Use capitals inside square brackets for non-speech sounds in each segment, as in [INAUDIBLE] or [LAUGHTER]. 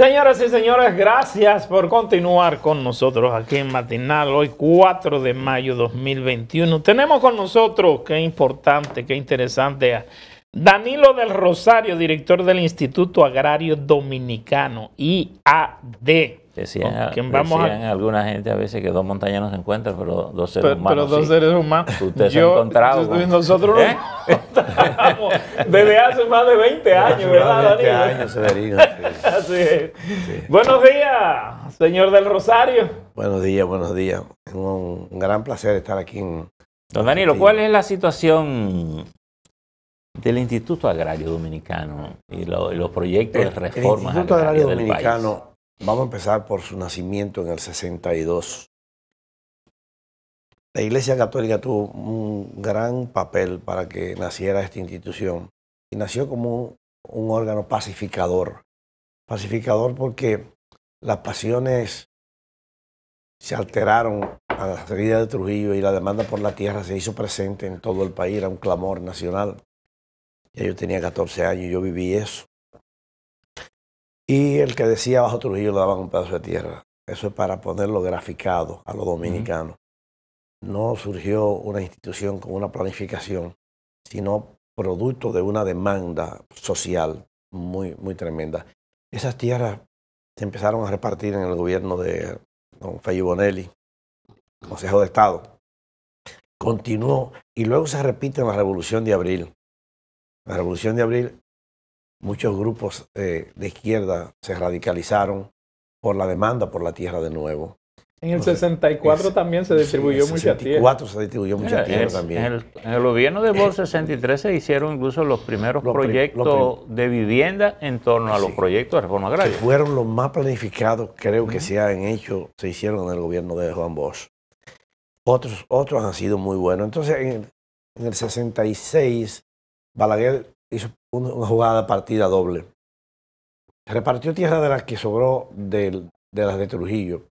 Señoras y señores, gracias por continuar con nosotros aquí en Matinal, hoy 4 de mayo 2021. Tenemos con nosotros, qué importante, qué interesante, Danilo del Rosario, director del Instituto Agrario Dominicano, IAD. Decían, a... alguna gente a veces que dos montañas no se encuentran, pero dos seres humanos. Pero dos seres humanos. [LAUGHS] nosotros ¿Eh? [LAUGHS] desde hace más de 20 años, ¿verdad, ¿verdad, 20 años, Severino. [LAUGHS] Así Buenos días, señor del Rosario. Buenos días, buenos días. Es un gran placer estar aquí en. Don Danilo, ¿cuál es la situación del Instituto Agrario Dominicano y, los proyectos de reforma? El Instituto Agrario Dominicano Vamos a empezar por su nacimiento en el 62. La Iglesia Católica tuvo un gran papel para que naciera esta institución y nació como un órgano pacificador. Pacificador porque las pasiones se alteraron a la salida de Trujillo y la demanda por la tierra se hizo presente en todo el país, era un clamor nacional. Ya yo tenía 14 años y yo viví eso. Y el que decía Bajo Trujillo le daban un pedazo de tierra. Eso es para ponerlo graficado a los dominicanos. No surgió una institución con una planificación, sino producto de una demanda social muy, muy tremenda. Esas tierras se empezaron a repartir en el gobierno de don Fayu Bonelli, Consejo de Estado. Continuó y luego se repite en la Revolución de Abril. La Revolución de Abril muchos grupos eh, de izquierda se radicalizaron por la demanda por la tierra de nuevo. En el 64 también se distribuyó mucha tierra. En el 64 se distribuyó eh, mucha tierra también. En el, gobierno de Bol 63 se hicieron incluso los primeros proyectos de vivienda en torno a ah, los proyectos de reforma agraria. fueron los más planificados, creo que se han hecho, se hicieron en el gobierno de Juan Bosch. Otros, otros han sido muy buenos. Entonces, en en el 66, Balaguer hizo una jugada partida doble. Repartió tierra de las que sobró de, las de Trujillo.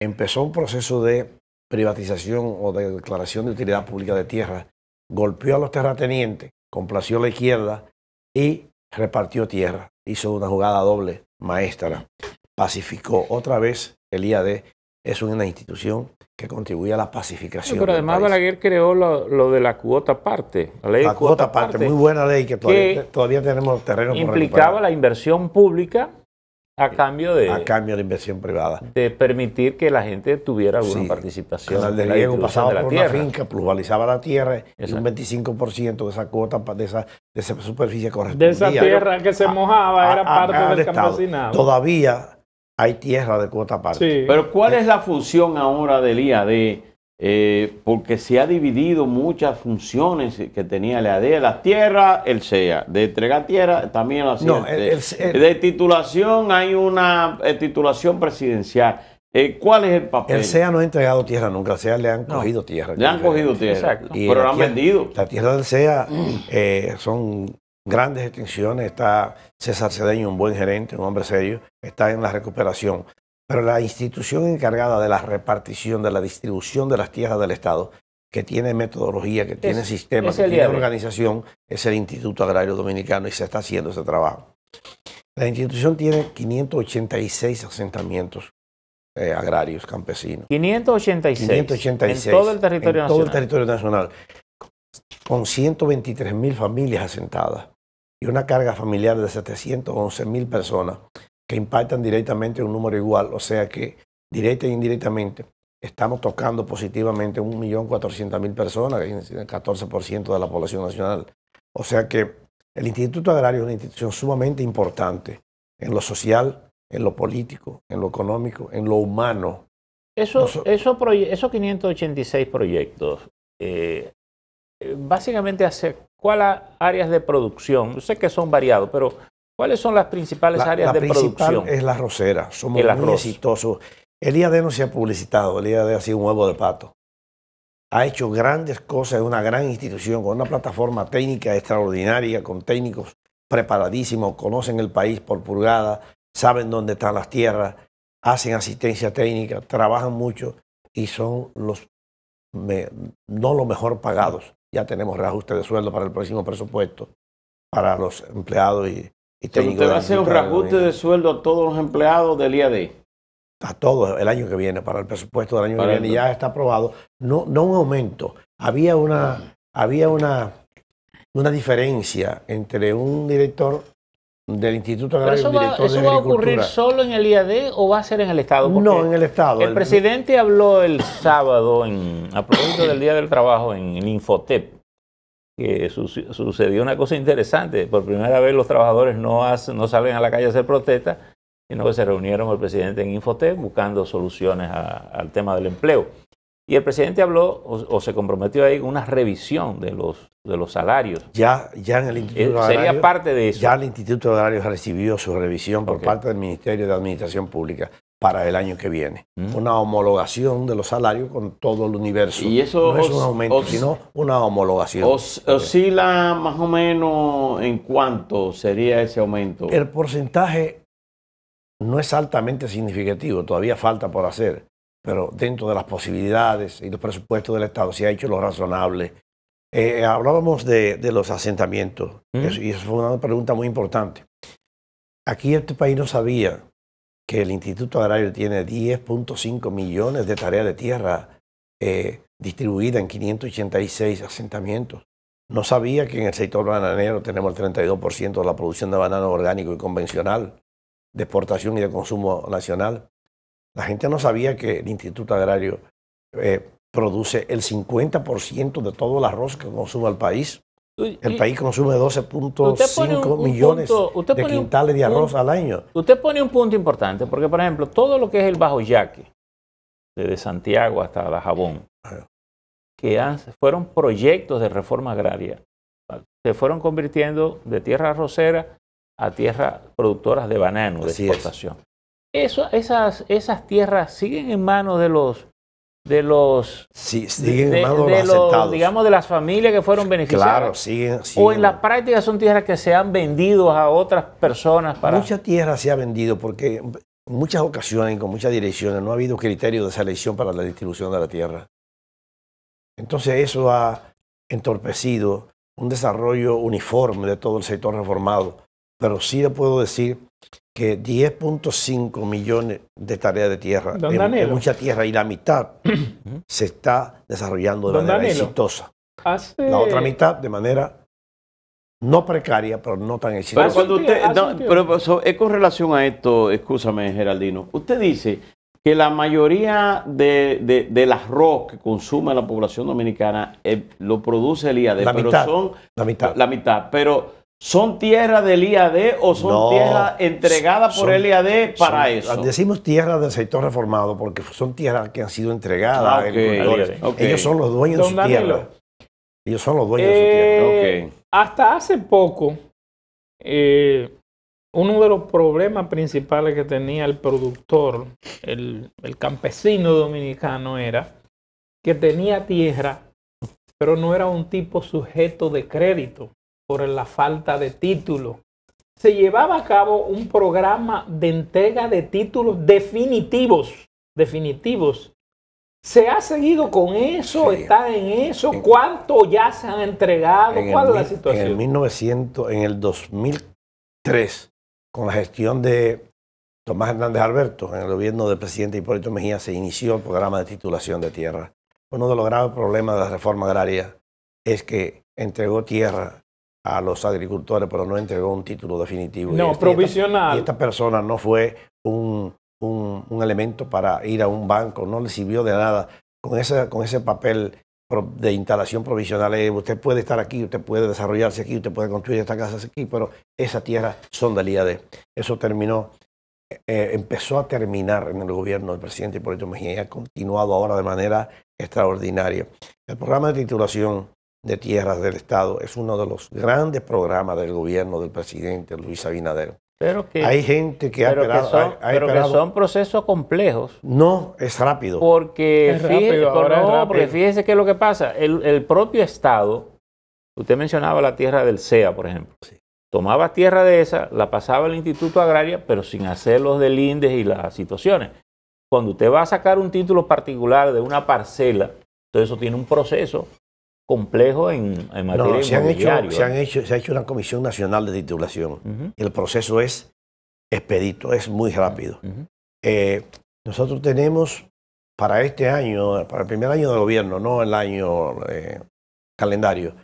Empezó un proceso de privatización o de declaración de utilidad pública de tierra. Golpeó a los terratenientes, complació a la izquierda y repartió tierra. Hizo una jugada doble maestra. Pacificó otra vez el IAD. Es una institución que contribuye a la pacificación. Sí, pero además Balaguer creó lo, de la cuota parte, la ley cuota, aparte, parte, muy buena ley que todavía, tenemos terreno. Implicaba la inversión pública a cambio de a cambio de inversión privada. De permitir que la gente tuviera alguna participación. el de pasaba la finca, pluralizaba la tierra es un 25% de esa cuota de esa superficie correspondía. De esa tierra que se mojaba era parte del campesinado. Todavía hay tierra de cuota aparte. Pero ¿cuál eh. es la función ahora del IAD? Eh, porque se ha dividido muchas funciones que tenía el IAD. Las tierras, el SEA. De entregar tierra, también lo No, el, de titulación hay una eh, titulación presidencial. Eh, ¿Cuál es el papel? El SEA no ha entregado tierra nunca, el SEA le han cogido tierra. Le han cogido tierra, Exacto. pero la han vendido. La tierra del SEA mm. son grandes extinciones, está César Cedeño, un buen gerente, un hombre serio, está en la recuperación. Pero la institución encargada de la repartición, de la distribución de las tierras del Estado, que tiene metodología, que tiene sistema, que tiene organización, es el Instituto Agrario Dominicano y se está haciendo ese trabajo. La institución tiene 586 asentamientos eh, agrarios campesinos. 586, 586. En todo el territorio Todo el territorio nacional. Con 123 mil familias asentadas y una carga familiar de 711 mil personas que impactan directamente un número igual, o sea que directa e indirectamente estamos tocando positivamente 1.400.000 personas, que es el 14% de la población nacional. O sea que el Instituto Agrario es una institución sumamente importante en lo social, en lo político, en lo económico, en lo humano. Eso, esos, 586 proyectos, eh, básicamente hacia cuáles áreas de producción, yo sé que son variados, pero ¿cuáles son las principales áreas la de principal producción? Es la rosera, somos muy exitosos. El IAD no se ha publicitado, el IAD ha sido un huevo de pato. Ha hecho grandes cosas, es una gran institución con una plataforma técnica extraordinaria, con técnicos preparadísimos, conocen el país por pulgada, saben dónde están las tierras, hacen asistencia técnica, trabajan mucho y son los no los mejor pagados, ya tenemos reajuste de sueldo para el próximo presupuesto para los empleados y, y técnicos. ¿Usted va a hacer un reajuste de sueldo a todos los empleados del IAD? A todos el año que viene, para el presupuesto del año que viene, ya está aprobado. No, no un aumento. Había una, había una, una diferencia entre un director del Instituto eso va, ¿Eso va a ocurrir solo en el IAD o va a ser en el Estado? no, en el Estado. El, presidente habló el sábado en, a propósito del Día del Trabajo en, Infotep, que sucedió una cosa interesante. Por primera vez los trabajadores no, salen a la calle a hacer protesta, sino que se reunieron con el presidente en Infotep buscando soluciones al tema del empleo. Y el presidente habló o, se comprometió ahí una revisión de los, de los salarios. Ya, ya en el eh, Instituto de Salarios. Sería parte de eso. Ya el Instituto de Salarios recibió su revisión por parte del Ministerio de Administración Pública para el año que viene. Mm. Una homologación de los salarios con todo el universo. Y eso no es un aumento, sino una homologación. ¿Oscila más o menos en cuánto sería ese aumento? El porcentaje no es altamente significativo, todavía falta por hacer pero dentro de las posibilidades y los presupuestos del Estado se ha hecho lo razonable. Eh, eh, hablábamos de, los asentamientos, y eso fue una pregunta muy importante. Aquí este país no sabía que el Instituto Agrario tiene 10.5 millones de tareas de tierra eh, distribuidas en 586 asentamientos. No sabía que en el sector bananero tenemos el 32% de la producción de banano orgánico y convencional, de exportación y de consumo nacional. La gente no sabía que el Instituto Agrario eh, produce el 50% de todo el arroz que consume el país. El país consume 12.5 millones de quintales de arroz al año. Usted pone un punto importante, porque por ejemplo, todo lo que es el Bajo Yaque, desde Santiago hasta la Jabón, que fueron proyectos de reforma agraria, se fueron convirtiendo de tierra arrocera a tierra productoras de banano, de exportación esas, tierras siguen en manos de los de los sí, siguen en manos de, los, digamos de las familias que fueron beneficiadas claro siguen, o en la práctica son tierras que se han vendido a otras personas para mucha tierra se ha vendido porque en muchas ocasiones con muchas direcciones no ha habido criterio de selección para la distribución de la tierra entonces eso ha entorpecido un desarrollo uniforme de todo el sector reformado pero sí le puedo decir que 10.5 millones de tareas de tierra, de mucha tierra, y la mitad [CLEARS THROAT] se está desarrollando de manera exitosa. La otra mitad de manera no precaria, pero no tan exitosa. Pero, cuando usted, es con relación a esto, escúchame Geraldino, usted dice que la mayoría de, del arroz que consume la población dominicana eh, lo produce el IAD, e, la pero son la mitad. La mitad, pero ¿Son tierra del IAD o son tierras entregadas por el IAD para eso? Decimos tierra del sector reformado porque son tierras que han sido entregadas ah, Ellos son los dueños de su tierra. Ellos son los dueños de su tierra. Hasta hace poco, eh, uno de los problemas principales que tenía el productor, el campesino dominicano, era que tenía tierra, pero no era un tipo sujeto de crédito por la falta de título. Se llevaba a cabo un programa de entrega de títulos definitivos, definitivos. ¿Se ha seguido con eso? ¿Está en eso? ¿Cuánto ya se han entregado? ¿Cuál es la situación? En el 1900, en el 2003, con la gestión de Tomás Hernández Alberto, en el gobierno del presidente Hipólito Mejía, se inició el programa de titulación de tierra. Uno de los graves problemas de la reforma agraria es que entregó tierra a los agricultores, pero no entregó un título definitivo. No, este- y provisional. esta, persona no fue un, un, elemento para ir a un banco, no le sirvió de nada. Con esa con ese papel de instalación provisional, eh, usted puede estar aquí, usted puede desarrollarse aquí, usted puede construir estas casas aquí, pero esa tierra son del IAD. Eso terminó, eh, eh, empezó a terminar en el gobierno del presidente Hipólito Mejía ha continuado ahora de manera extraordinaria. El programa de titulación de Tierras del Estado es uno de los grandes programas del gobierno del presidente Luis Abinader. Pero que, hay gente que ha esperado. pero que son procesos complejos. No, es rápido. Porque, es fíjese, es que lo que pasa, el, el, propio Estado, usted mencionaba la tierra del CEA, por ejemplo. Tomaba tierra de esa, la pasaba al Instituto Agrario pero sin hacer los delindes y las situaciones. Cuando usted va a sacar un título particular de una parcela, todo eso tiene un proceso complejo en, materia de se han se, ha hecho una comisión nacional de titulación. El proceso es expedito, es muy rápido. Eh, nosotros tenemos para este año, para el primer año de gobierno, no el año eh, calendario,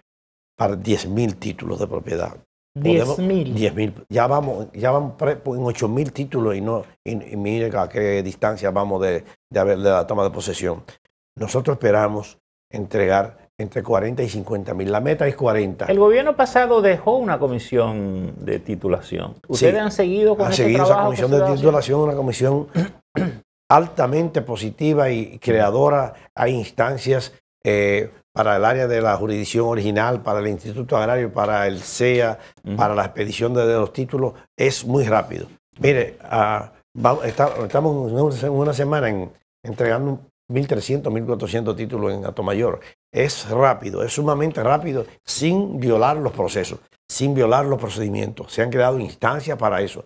para 10.000 títulos de propiedad. 10.000. 10.000. Ya vamos, ya vamos en 8.000 títulos y no a qué distancia vamos de, de, haber, de la toma de posesión. Nosotros esperamos entregar entre 40 y 50 mil. La meta es 40. El gobierno pasado dejó una comisión de titulación. ¿Ustedes han seguido con ha este seguido esa comisión de titulación, una comisión [CLEARS THROAT] altamente positiva y creadora. Hay instancias eh, para el área de la jurisdicción original, para el Instituto Agrario, para el CEA, para la expedición de, los títulos. Es muy rápido. Mire, ah, estamos en una semana en, entregando 1.300, 1.400 títulos en Ato mayor. Es rápido, es sumamente rápido, sin violar los procesos, sin violar los procedimientos. Se han creado instancias para eso.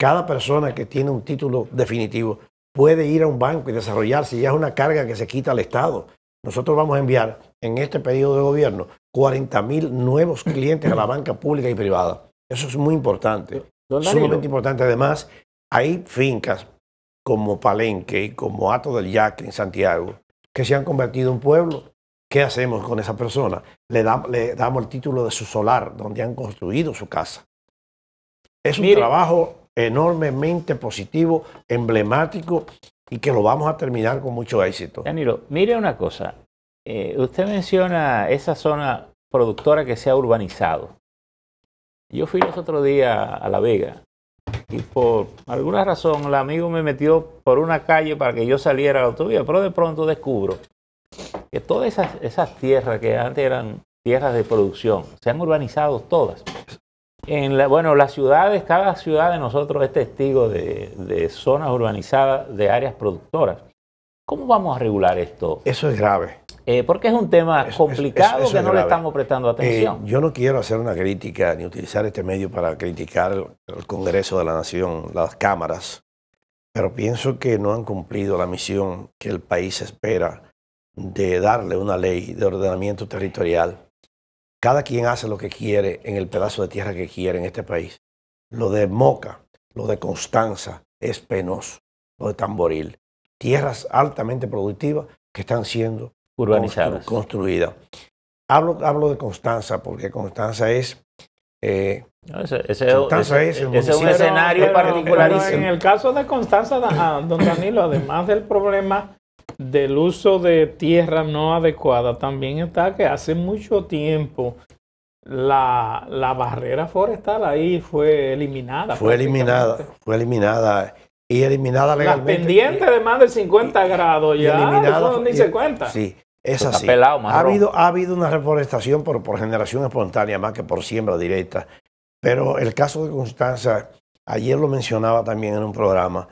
Cada persona que tiene un título definitivo puede ir a un banco y desarrollarse. Ya es una carga que se quita al Estado. Nosotros vamos a enviar en este periodo de gobierno 40.000 nuevos clientes a la banca pública y privada. Eso es muy importante. Sumamente importante. Además, hay fincas como Palenque, y como Ato del Yaque en Santiago, que se han convertido en pueblo. ¿Qué hacemos con esa persona? Le, damos, el título de su solar, donde han construido su casa. Es un trabajo enormemente positivo, emblemático y que lo vamos a terminar con mucho éxito. Danilo, mire una cosa. Eh, usted menciona esa zona productora que se ha urbanizado. Yo fui los otro día a La Vega y por alguna razón el amigo me metió por una calle para que yo saliera a la autovía, pero de pronto descubro que todas esas, tierras que antes eran tierras de producción se han urbanizado todas. En bueno, las ciudades, cada ciudad de nosotros es testigo de, de zonas urbanizadas, de áreas productoras. ¿Cómo vamos a regular esto? Eso es grave. Eh, porque es un tema complicado que no le estamos prestando eh, atención. yo no quiero hacer una crítica ni utilizar este medio para criticar el, Congreso de la Nación, las cámaras, pero pienso que no han cumplido la misión que el país espera de darle una ley de ordenamiento territorial. Cada quien hace lo que quiere en el pedazo de tierra que quiere en este país. Lo de Moca, lo de Constanza es penoso, lo de Tamboril. Tierras altamente productivas que están siendo urbanizadas. Construida. Hablo, hablo de Constanza, porque Constanza es eh, es, un escenario particularísimo. en el caso de Constanza, ah, don Danilo, además del problema del uso de tierra no adecuada, también está que hace mucho tiempo la, la barrera forestal ahí fue eliminada. Fue eliminada, fue eliminada y eliminada legalmente. pendiente de más de 50 grados ya. Eliminada, eso ni se cuenta. Sí, es así. ha, habido, ha habido una reforestación por, por generación espontánea más que por siembra directa. Pero el caso de Constanza, ayer lo mencionaba también en un programa.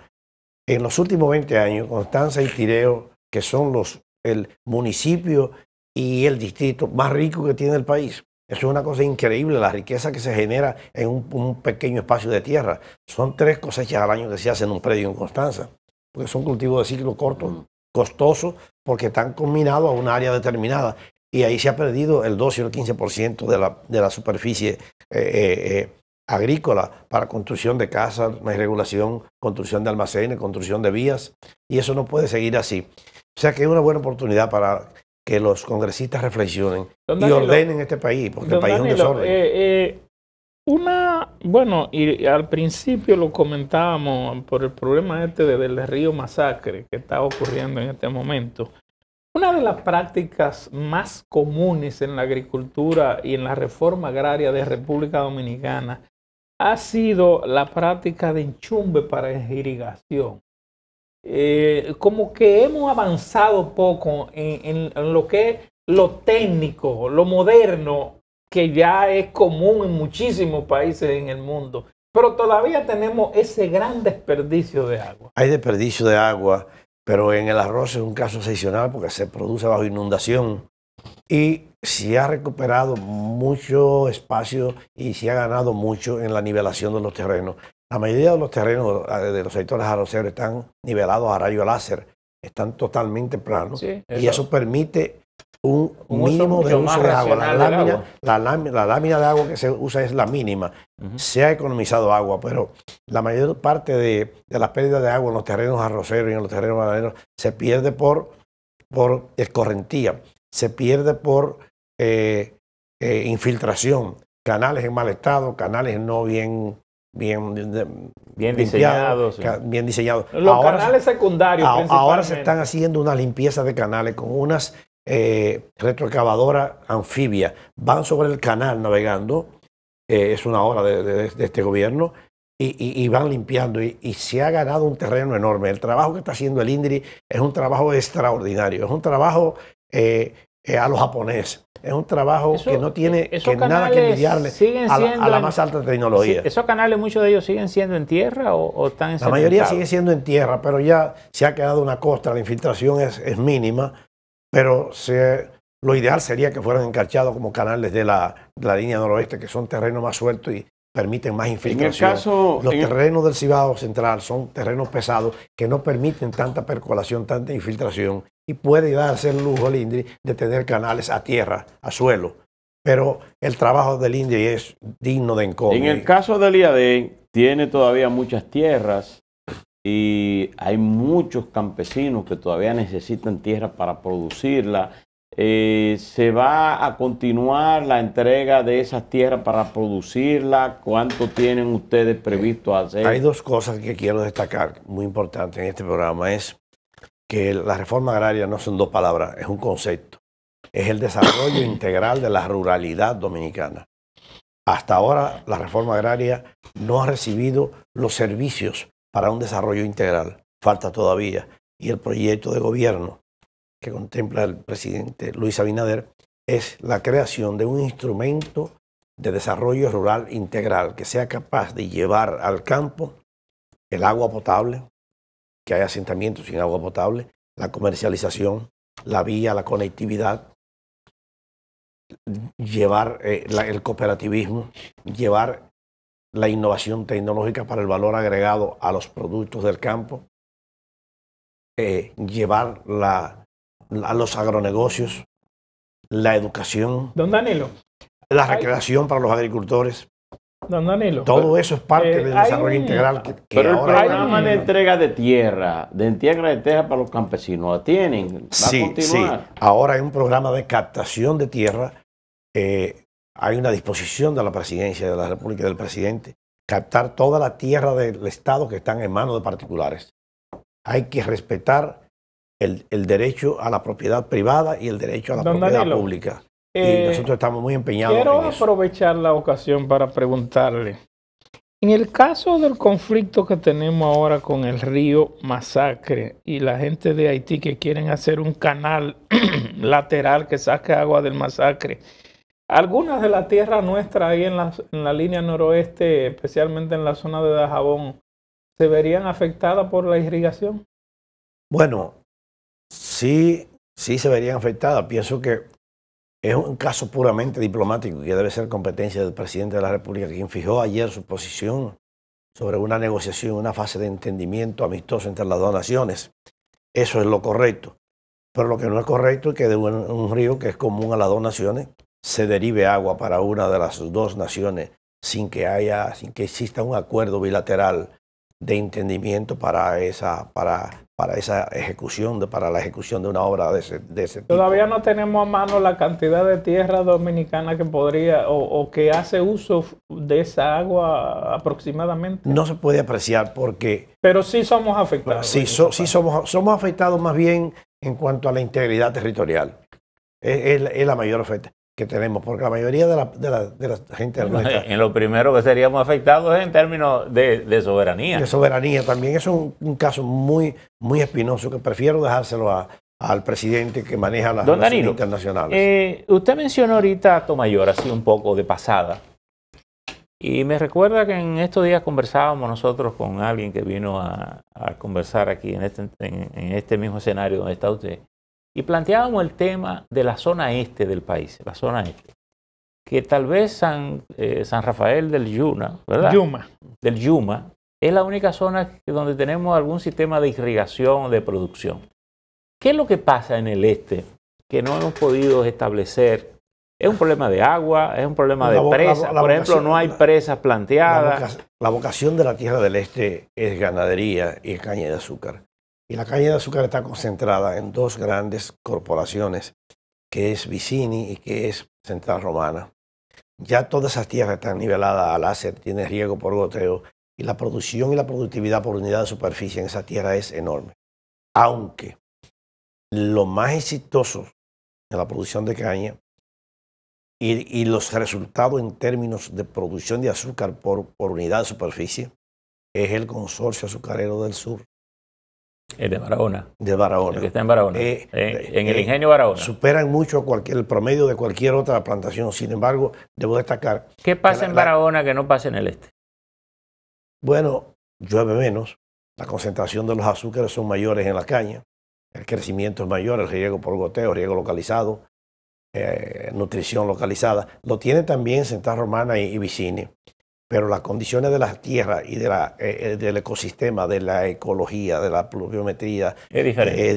En los últimos 20 años, Constanza y Tireo, que son los, el municipio y el distrito más rico que tiene el país, eso es una cosa increíble, la riqueza que se genera en un, pequeño espacio de tierra. Son tres cosechas al año que se hacen en un predio en Constanza, porque son cultivos de ciclo corto, mm. costosos, porque están combinados a un área determinada. Y ahí se ha perdido el 12 o el 15% de la, de la superficie eh, eh, eh, agrícola para construcción de casas, regulación, construcción de almacenes, construcción de vías. Y eso no puede seguir así. O sea que es una buena oportunidad para que los congresistas reflexionen y ordenen este país, porque el país es un desorden. Eh, eh, una, bueno, y al principio lo comentábamos por el problema este del río Masacre que está ocurriendo en este momento. Una de las prácticas más comunes en la agricultura y en la reforma agraria de República Dominicana ha sido la práctica de enchumbe para irrigación. Eh, como que hemos avanzado poco en, en, lo que es lo técnico, lo moderno, que ya es común en muchísimos países en el mundo. Pero todavía tenemos ese gran desperdicio de agua. Hay desperdicio de agua, pero en el arroz es un caso excepcional porque se produce bajo inundación y se ha recuperado mucho espacio y se ha ganado mucho en la nivelación de los terrenos. La mayoría de los terrenos eh, de los sectores arroceros están nivelados a rayo láser, están totalmente planos y eso permite un, mínimo de uso de agua. La lámina, de agua que se usa es la mínima. Se ha economizado agua, pero la mayor parte de, de las pérdidas de agua en los terrenos arroceros y en los terrenos ganaderos se pierde por, por escorrentía, se pierde por eh, eh, infiltración, canales en mal estado, canales no bien bien, diseñados. Bien diseñados. Los canales secundarios. ahora se están haciendo una limpieza de canales con unas eh, anfibias. Van sobre el canal navegando, eh, es una obra de, este gobierno, y, van limpiando. Y, se ha ganado un terreno enorme. El trabajo que está haciendo el INDRI es un trabajo extraordinario, es un trabajo eh, a los japoneses. Es un trabajo que no tiene eh, nada que envidiarle a la, más alta tecnología. ¿Esos canales, muchos de ellos, siguen siendo en tierra o, están en La mayoría sigue siendo en tierra, pero ya se ha quedado una costa, la infiltración es, mínima, pero se, lo ideal sería que fueran encarchados como canales de la, línea noroeste, que son terrenos más sueltos y, permiten más infiltración. En el caso, los terrenos del Cibao Central son terrenos pesados que no permiten tanta percolación, tanta infiltración y puede darse el lujo al de tener canales a tierra, a suelo. Pero el trabajo del INDRI es digno de encomio En el caso del IAD, tiene todavía muchas tierras y hay muchos campesinos que todavía necesitan tierra para producirla. Eh, ¿Se va a continuar la entrega de esas tierras para producirla? ¿Cuánto tienen ustedes previsto hacer? Hay dos cosas que quiero destacar muy importantes en este programa. Es que la reforma agraria no son dos palabras, es un concepto. Es el desarrollo [COUGHS] integral de la ruralidad dominicana. Hasta ahora la reforma agraria no ha recibido los servicios para un desarrollo integral. Falta todavía. Y el proyecto de gobierno que contempla el presidente Luis Abinader es la creación de un instrumento de desarrollo rural integral que sea capaz de llevar al campo el agua potable, que hay asentamientos sin agua potable, la comercialización, la vía, la conectividad, llevar eh, el cooperativismo, llevar la innovación tecnológica para el valor agregado a los productos del campo, eh, llevar a los agronegocios, la educación. Don Danilo. La recreación para los agricultores. Todo eso es parte eh, del desarrollo integral que, Pero el programa de entrega de tierra, de entrega de tierra para los campesinos, tienen? sí, sí. Ahora hay un programa de captación de tierra. Eh, hay una disposición de la presidencia de la República y del presidente captar toda la tierra del Estado que están en manos de particulares. Hay que respetar el, derecho a la propiedad privada y el derecho a la propiedad pública y eh, nosotros estamos muy empeñados. Quiero aprovechar la ocasión para preguntarle. En el caso del conflicto que tenemos ahora con el río Masacre y la gente de Haití que quieren hacer un canal [CLEARS THROAT] lateral que saque agua del masacre, algunas de la tierra nuestra ahí en la, en la línea noroeste, especialmente en la zona de Dajabón, se verían afectadas por la irrigación. Bueno, sí, sí se verían afectadas. Pienso que es un caso puramente diplomático que debe ser competencia del presidente de la República, quien fijó ayer su posición sobre una negociación, una fase de entendimiento amistoso entre las dos naciones. Eso es lo correcto. Pero lo que no es correcto es que de un, un río que es común a las dos naciones se derive agua para una de las dos naciones sin que haya, sin que exista un acuerdo bilateral de entendimiento para esa, para para esa ejecución, de, para la ejecución de una obra de ese, tipo. Todavía no tenemos a mano la cantidad de tierra dominicana que podría o, que hace uso de esa agua aproximadamente. No se puede apreciar porque... Pero sí somos afectados. Sí, sí somos, somos afectados más bien en cuanto a la integridad territorial. Es, la mayor afecta que tenemos, porque la mayoría de la, de la, gente... en lo primero que seríamos afectados es en términos de, soberanía. De soberanía también. Es un, caso muy, muy espinoso que prefiero dejárselo al presidente que maneja las relaciones internacionales. Eh, usted mencionó ahorita a Tomayor, así un poco de pasada. Y me recuerda que en estos días conversábamos nosotros con alguien que vino a, conversar aquí en este, en este mismo escenario donde está usted. Y planteábamos el tema de la zona este del país, la zona este, que tal vez San, eh, Rafael del Yuna, ¿verdad? Yuma. Del Yuma, es la única zona donde tenemos algún sistema de irrigación, o de producción. ¿Qué es lo que pasa en el este que no hemos podido establecer? Es un problema de agua, es un problema de presas. Por ejemplo, no hay presas planteadas. La, vocación de la tierra del este es ganadería y caña de azúcar. Y la caña de azúcar está concentrada en dos grandes corporaciones, que es Vicini y que es Central Romana. Ya toda esa tierra está nivelada al láser, tiene riego por goteo, y la producción y la productividad por unidad de superficie en esa tierra es enorme. Aunque lo más exitoso en la producción de caña y, los resultados en términos de producción de azúcar por, por unidad de superficie es el Consorcio Azucarero del Sur, el eh, de Barahona. De Barahona. El que está en Barahona. Eh, eh, en, el ingenio Barahona. Superan mucho cualquier, el promedio de cualquier otra plantación. Sin embargo, debo destacar. ¿Qué pasa en Barahona que no pasa en el este? Bueno, llueve menos. La concentración de los azúcares son mayores en la caña. El crecimiento es mayor, el riego por goteo, riego localizado, nutrición localizada. Lo tiene también Central Romana y, y Vicini pero las condiciones de las tierras y de la, eh, eh, del ecosistema, de la ecología, de la pluviometría es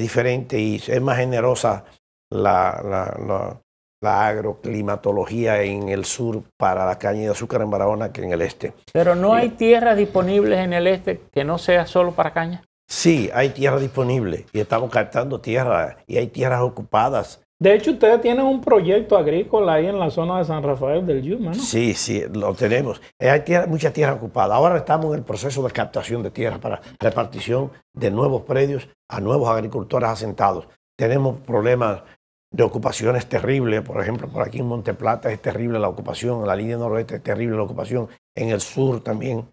diferente, eh, y es más generosa la, agroclimatología en el sur para la caña de azúcar en Barahona que en el este. Pero no hay tierras disponibles en el este que no sea solo para caña. Sí, hay tierra disponible y estamos captando tierras y hay tierras ocupadas de hecho, ustedes tienen un proyecto agrícola ahí en la zona de San Rafael del Yuma, ¿no? Sí, sí, lo tenemos. Eh, hay mucha tierra ocupada. Ahora estamos en el proceso de captación de tierra para repartición de nuevos predios a nuevos agricultores asentados. Tenemos problemas de ocupaciones terribles. Por ejemplo, por aquí en Monteplata es terrible la ocupación, en la línea noroeste es terrible la ocupación, en el sur también.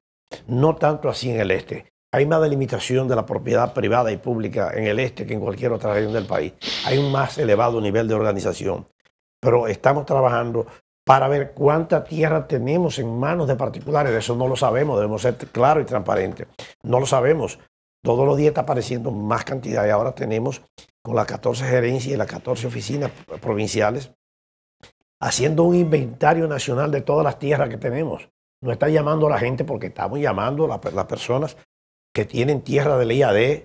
No tanto así en el este. Hay más delimitación de la propiedad privada y pública en el este que en cualquier otra región del país. Hay un más elevado nivel de organización. Pero estamos trabajando para ver cuánta tierra tenemos en manos de particulares. Eso no lo sabemos, debemos ser claros y transparentes. No lo sabemos. Todos los días está apareciendo más cantidad y ahora tenemos con las 14 gerencias y las 14 oficinas provinciales haciendo un inventario nacional de todas las tierras que tenemos. No está llamando a la gente porque estamos llamando a las personas que tienen tierra del IAD,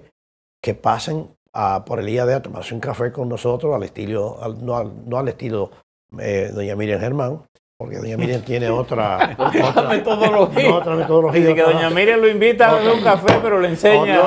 que pasen a, por el IAD a tomarse un café con nosotros, al estilo, no, al, estilo eh, doña Miriam Germán, porque doña Miriam [LAUGHS] tiene [LAUGHS] otra, metodología. Y que doña Miriam lo invita a un café, pero le enseña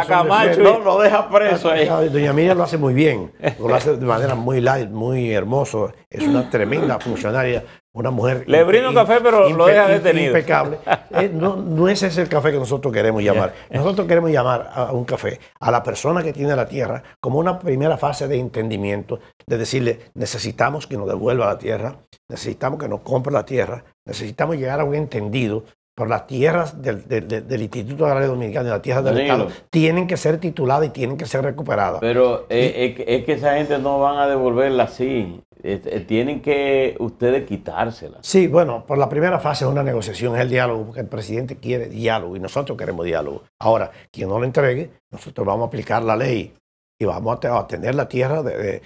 a Camacho no lo deja preso ahí. Doña Miriam lo hace muy bien, lo hace de manera muy light, muy hermoso. Es una tremenda funcionaria una mujer. Le brinda un café, pero lo deja detenido. Impecable. [LAUGHS] Eh, no, no ese es el café que nosotros queremos llamar. [LAUGHS] Nosotros queremos llamar a un café a la persona que tiene la tierra como una primera fase de entendimiento, de decirle, necesitamos que nos devuelva la tierra, necesitamos que nos compre la tierra, necesitamos llegar a un entendido por las tierras del, del, del Instituto Agrario Dominicano y las tierras del Estado tienen que ser tituladas y tienen que ser recuperadas. Pero eh, es, que esa gente no van a devolverla así. Este, eh, tienen que ustedes quitársela. Sí, bueno, por la primera fase de una negociación, es el diálogo, porque el presidente quiere diálogo y nosotros queremos diálogo. Ahora, quien no lo entregue, nosotros vamos a aplicar la ley y vamos a tener la tierra de,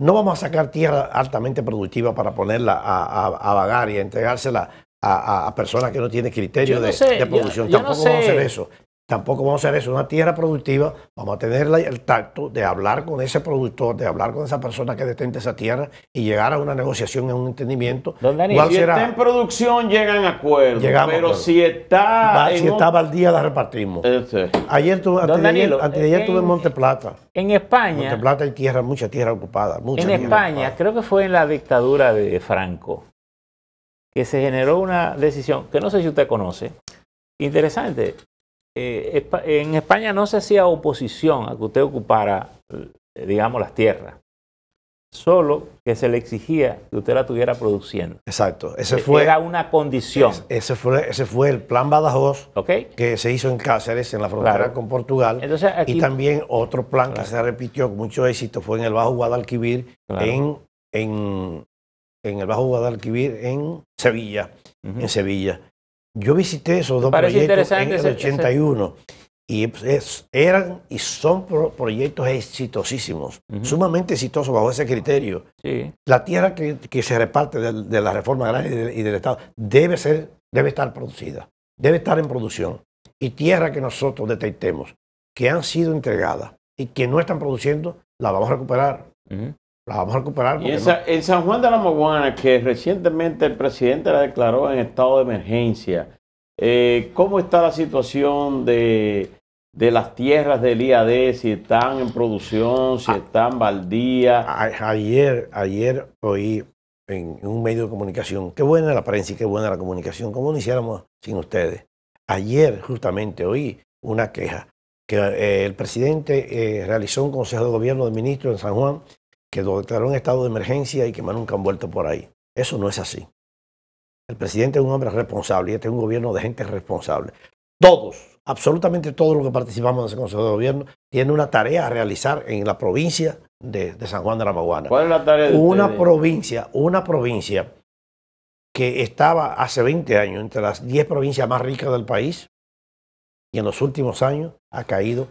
no vamos a sacar tierra altamente productiva para ponerla a, vagar y a entregársela a, personas que no tienen criterio de, producción. Tampoco vamos a hacer eso. Tampoco vamos a hacer eso. Una tierra productiva, vamos a tener el tacto de hablar con ese productor, de hablar con esa persona que detente esa tierra y llegar a una negociación, a un entendimiento. Don si está en producción, llegan a acuerdos. pero si está. Va, si está día, la repartimos. Este. Ayer antes, estuve en Monteplata. En España. En Monteplata hay tierra, mucha tierra ocupada. en España, creo que fue en la dictadura de Franco que se generó una decisión que no sé si usted conoce. Interesante. Eh, en España no se hacía oposición a que usted ocupara, eh, digamos, las tierras. Solo que se le exigía que usted la tuviera produciendo. Exacto. Ese e-, fue, Era una condición. Ese fue, ese fue el plan Badajoz que se hizo en Cáceres, en la frontera con Portugal. y también otro plan que se repitió con mucho éxito fue en el Bajo Guadalquivir, en, en, el Bajo Guadalquivir, en Sevilla. En Sevilla yo visité esos dos proyectos en el 81 y pues, eran y son proyectos exitosísimos, sumamente exitosos bajo ese criterio. La tierra que, se reparte de, la reforma agraria y del, Estado debe, ser, debe estar producida, debe estar en producción. Y tierra que nosotros detectemos que han sido entregadas y que no están produciendo, la vamos a recuperar la vamos a recuperar. en, San Juan de la Maguana, que recientemente el presidente la declaró en estado de emergencia, eh, ¿cómo está la situación de, las tierras del IAD? Si están en producción, si ah. están baldías. Ayer, ayer oí en un medio de comunicación, qué buena la prensa y qué buena la comunicación, ¿cómo lo hiciéramos sin ustedes? Ayer justamente oí una queja que eh, el presidente eh, realizó un consejo de gobierno de ministros en San Juan que lo declaró en estado de emergencia y que más nunca han vuelto por ahí. Eso no es así. El presidente es un hombre responsable y este es un gobierno de gente responsable. Todos, absolutamente todos los que participamos en ese Consejo de Gobierno, tienen una tarea a realizar en la provincia de, San Juan de la Maguana. ¿Cuál es la tarea de Una provincia, una provincia que estaba hace 20 años entre las 10 provincias más ricas del país y en los últimos años ha caído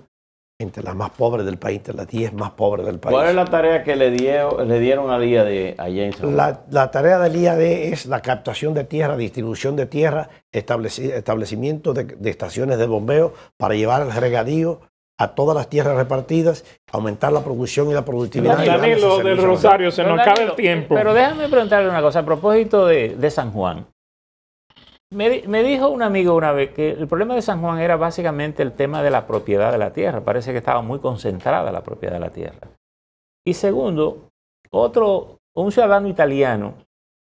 entre las más pobres del país, entre las 10 más pobres del país. ¿Cuál es la tarea que le, dio, le dieron al IAD a James? La, la, tarea del IAD es la captación de tierra, distribución de tierra, establecimiento de, estaciones de bombeo para llevar el regadío a todas las tierras repartidas, aumentar la producción y la productividad. Danilo del Rosario, se nos acaba el tiempo. Pero déjame preguntarle una cosa a propósito de San Juan. Me, dijo un amigo una vez que el problema de San Juan era básicamente el tema de la propiedad de la tierra. Parece que estaba muy concentrada la propiedad de la tierra. Y segundo, otro, un ciudadano italiano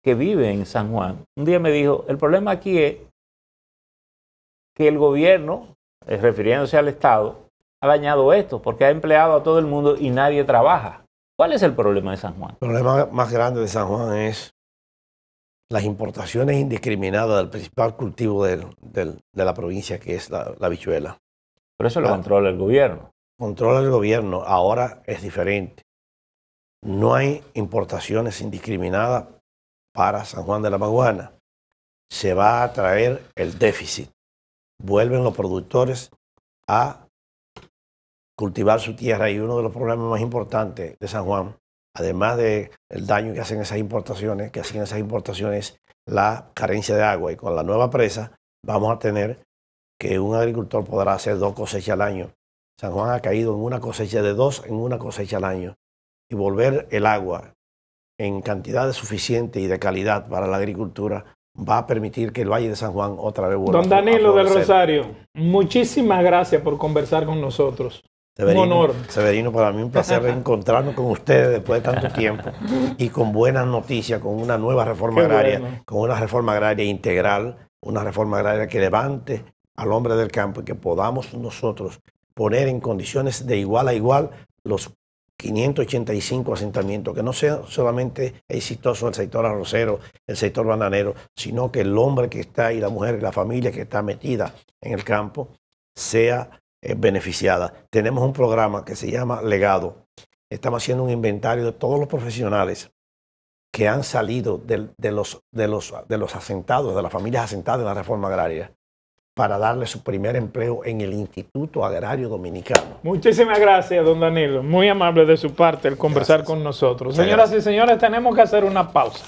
que vive en San Juan, un día me dijo, el problema aquí es que el gobierno, eh, refiriéndose al Estado, ha dañado esto porque ha empleado a todo el mundo y nadie trabaja. ¿Cuál es el problema de San Juan? El problema más grande de San Juan es las importaciones indiscriminadas del principal cultivo de la provincia, que es la, bichuela. Pero eso lo ah. controla el gobierno. Controla el gobierno. Ahora es diferente. No hay importaciones indiscriminadas para San Juan de la Maguana. Se va a traer el déficit. Vuelven los productores a cultivar su tierra y uno de los problemas más importantes de San Juan además del daño que hacen esas importaciones, que hacen esas importaciones la carencia de agua. Y con la nueva presa vamos a tener que un agricultor podrá hacer dos cosechas al año. San Juan ha caído en una cosecha de dos, en una cosecha al año. Y volver el agua en cantidad suficiente y de calidad para la agricultura va a permitir que el Valle de San Juan otra vez vuelva Don Danilo del Rosario, muchísimas gracias por conversar con nosotros. Severino, honor. Severino, para mí un placer reencontrarnos con ustedes después de tanto [LAUGHS] tiempo y con buenas noticias, con una nueva reforma agraria, con una reforma agraria integral, una reforma agraria que levante al hombre del campo y que podamos nosotros poner en condiciones de igual a igual los 585 asentamientos, que no sea solamente exitoso el sector arrocero, el sector bananero, sino que el hombre que está y la mujer y la familia que está metida en el campo sea eh, beneficiada, Tenemos un programa que se llama Legado. Estamos haciendo un inventario de todos los profesionales que han salido de, los, de, los, de los asentados, de las familias asentadas en la reforma agraria, para darle su primer empleo en el Instituto Agrario Dominicano. Muchísimas gracias, don Danilo. Muy amable de su parte el conversar con nosotros. Señoras y señores, tenemos que hacer una pausa.